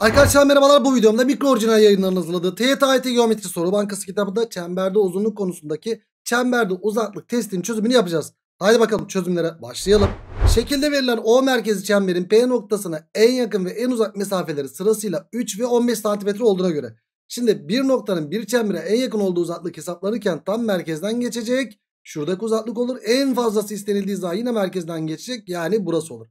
Arkadaşlar merhabalar bu videomda mikro orijinal yayınların hazırladığı TYT Geometri Soru Bankası kitabında çemberde uzunluk konusundaki çemberde uzaklık testinin çözümünü yapacağız. Haydi bakalım çözümlere başlayalım. Şekilde verilen O merkezi çemberin P noktasına en yakın ve en uzak mesafeleri sırasıyla 3 ve 15 santimetre olduğuna göre. Şimdi bir noktanın bir çembere en yakın olduğu uzaklık hesaplanırken tam merkezden geçecek. Şuradaki uzaklık olur. En fazlası istenildiği zaman yine merkezden geçecek. Yani burası olur.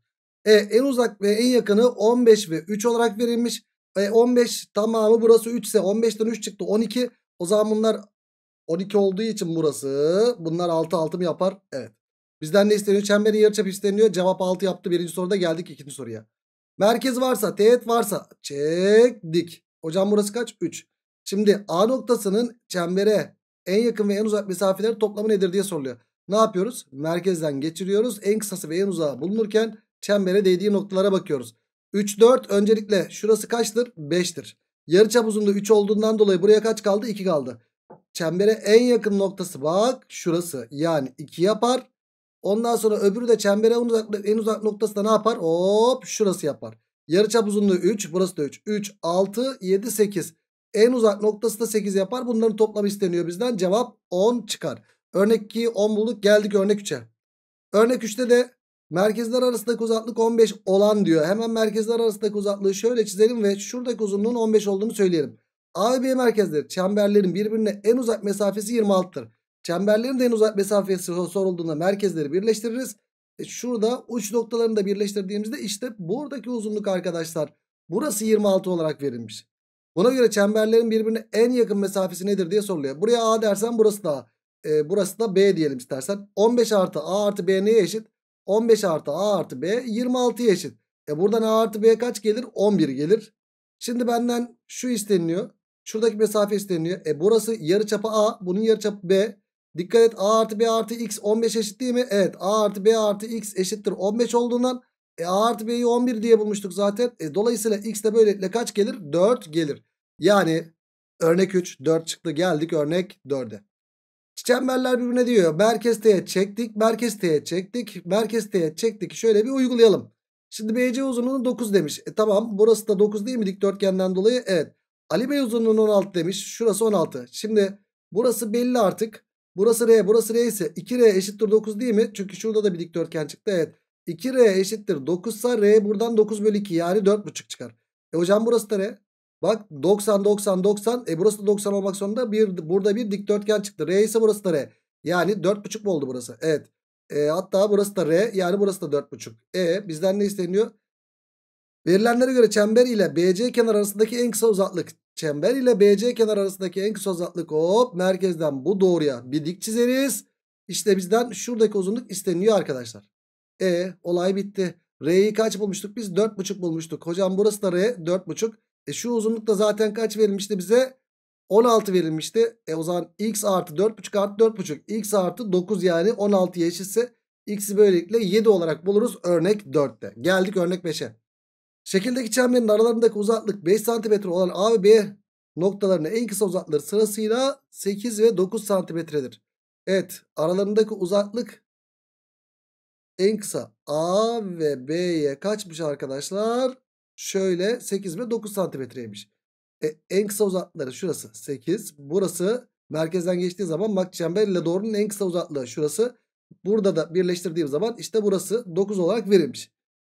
E, en uzak ve en yakını 15 ve 3 olarak verilmiş. E, 15 tamamı burası 3 ise 15'ten 3 çıktı 12. O zaman bunlar 12 olduğu için burası. Bunlar 6 6 mı yapar? Evet. Bizden ne isteniyor? Çemberin yarıçapı isteniyor. Cevap 6 yaptı. Birinci soruda geldik ikinci soruya. Merkez varsa, teğet varsa çektik. Hocam burası kaç? 3. Şimdi A noktasının çembere en yakın ve en uzak mesafeleri toplamı nedir diye soruluyor. Ne yapıyoruz? Merkezden geçiriyoruz. En kısası ve en uzağı bulunurken çembere değdiği noktalara bakıyoruz. 3 4 öncelikle şurası kaçtır? 5'tir. Yarıçap uzunluğu 3 olduğundan dolayı buraya kaç kaldı? 2 kaldı. Çembere en yakın noktası bak şurası. Yani 2 yapar. Ondan sonra öbürü de çembere en uzak, en uzak noktası da ne yapar? Hop şurası yapar. Yarıçap uzunluğu 3. Burası da 3. 3, 6, 7, 8. En uzak noktası da 8 yapar. Bunların toplamı isteniyor bizden. Cevap 10 çıkar. Örnek 2'yi 10 bulduk. Geldik örnek 3'e. Örnek 3'te de Merkezler arasındaki uzaklık 15 olan diyor. Hemen merkezler arasındaki uzaklığı şöyle çizelim ve şuradaki uzunluğun 15 olduğunu söyleyelim. A ve B merkezleri çemberlerin birbirine en uzak mesafesi 26'tır. Çemberlerin de en uzak mesafesi sorulduğunda merkezleri birleştiririz. E şurada uç noktalarını da birleştirdiğimizde işte buradaki uzunluk arkadaşlar burası 26 olarak verilmiş. Buna göre çemberlerin birbirine en yakın mesafesi nedir diye soruluyor. Buraya A dersen burası da A. E, burası da B diyelim istersen. 15 artı A artı B neye eşit? 15 artı A artı B 26'ya eşit. E buradan A artı B kaç gelir? 11 gelir. Şimdi benden şu isteniliyor. Şuradaki mesafe isteniliyor. E burası yarıçapı A. Bunun yarıçapı B. Dikkat et A artı B artı X 15 eşit değil mi? Evet A artı B artı X eşittir 15 olduğundan e, A artı B'yi 11 diye bulmuştuk zaten. E, dolayısıyla X de böylelikle kaç gelir? 4 gelir. Yani örnek 3 4 çıktı geldik örnek 4'e. Çemberler birbirine diyor. Merkez teğet çektik. Merkez teğet çektik. Merkez teğet çektik. Şöyle bir uygulayalım. Şimdi BC uzunluğu 9 demiş. E tamam burası da 9 değil mi dikdörtgenden dolayı? Evet. Ali Bey uzunluğu 16 demiş. Şurası 16. Şimdi burası belli artık. Burası R. Burası R ise 2R eşittir 9 değil mi? Çünkü şurada da bir dikdörtgen çıktı. Evet. 2R eşittir 9 ise R buradan 9 bölü 2 yani 4,5 çıkar. E hocam burası da R. Bak 90 90 90. E burası da 90 olmak zorunda. Bir, burada bir dikdörtgen çıktı. R ise burası da R. Yani 4.5 mu oldu burası? Evet. E, hatta burası da R. Yani burası da 4.5. E bizden ne isteniyor? Verilenlere göre çember ile BC kenar arasındaki en kısa uzaklık. Çember ile BC kenar arasındaki en kısa uzaklık. Hop merkezden bu doğruya bir dik çizeriz. İşte bizden şuradaki uzunluk isteniyor arkadaşlar. E olay bitti. R'yi kaç bulmuştuk biz? 4.5 bulmuştuk. Hocam burası da R 4.5. E şu uzunluk da zaten kaç verilmişti bize? 16 verilmişti. E o zaman x artı 4.5 artı 4.5. x artı 9 yani 16'ya eşitse x'i böylelikle 7 olarak buluruz örnek 4'te. Geldik örnek 5'e. Şekildeki çemberin aralarındaki uzaklık 5 cm olan A ve B noktalarının en kısa uzaklıkları sırasıyla 8 ve 9 cm'dir. Evet aralarındaki uzaklık en kısa A ve B'ye kaçmış arkadaşlar? Şöyle 8 ve 9 santimetreymiş. E, en kısa uzaklıkları şurası 8. Burası merkezden geçtiği zaman bak çember doğrunun en kısa uzaklığı şurası. Burada da birleştirdiğim zaman işte burası 9 olarak verilmiş.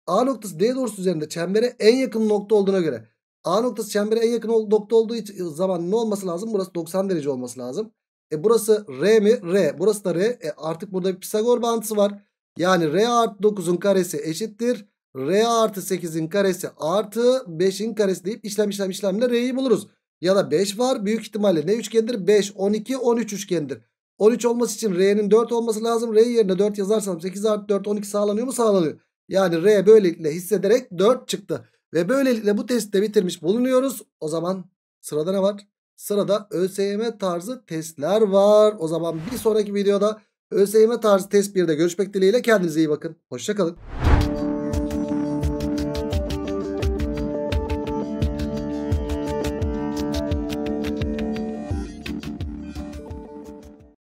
A noktası D doğrusu üzerinde çembere en yakın nokta olduğuna göre A noktası çembere en yakın nokta olduğu ıı, zaman ne olması lazım? Burası 90 derece olması lazım. E burası R mi? R. Burası da R. E artık burada bir Pisagor bağıntısı var. Yani R artı 9'un karesi eşittir. R artı 8'in karesi artı 5'in karesi deyip işlem işlem işlemle R'yi buluruz. Ya da 5 var büyük ihtimalle ne üçgendir? 5, 12, 13 üçgendir. 13 olması için R'nin 4 olması lazım. R yerine 4 yazarsam 8 artı 4 12 sağlanıyor mu? Sağlanıyor. Yani R böylelikle hissederek 4 çıktı. Ve böylelikle bu de bitirmiş bulunuyoruz. O zaman sırada ne var? Sırada ÖSYM tarzı testler var. O zaman bir sonraki videoda ÖSYM tarzı test 1'de görüşmek dileğiyle kendinize iyi bakın. Hoşçakalın.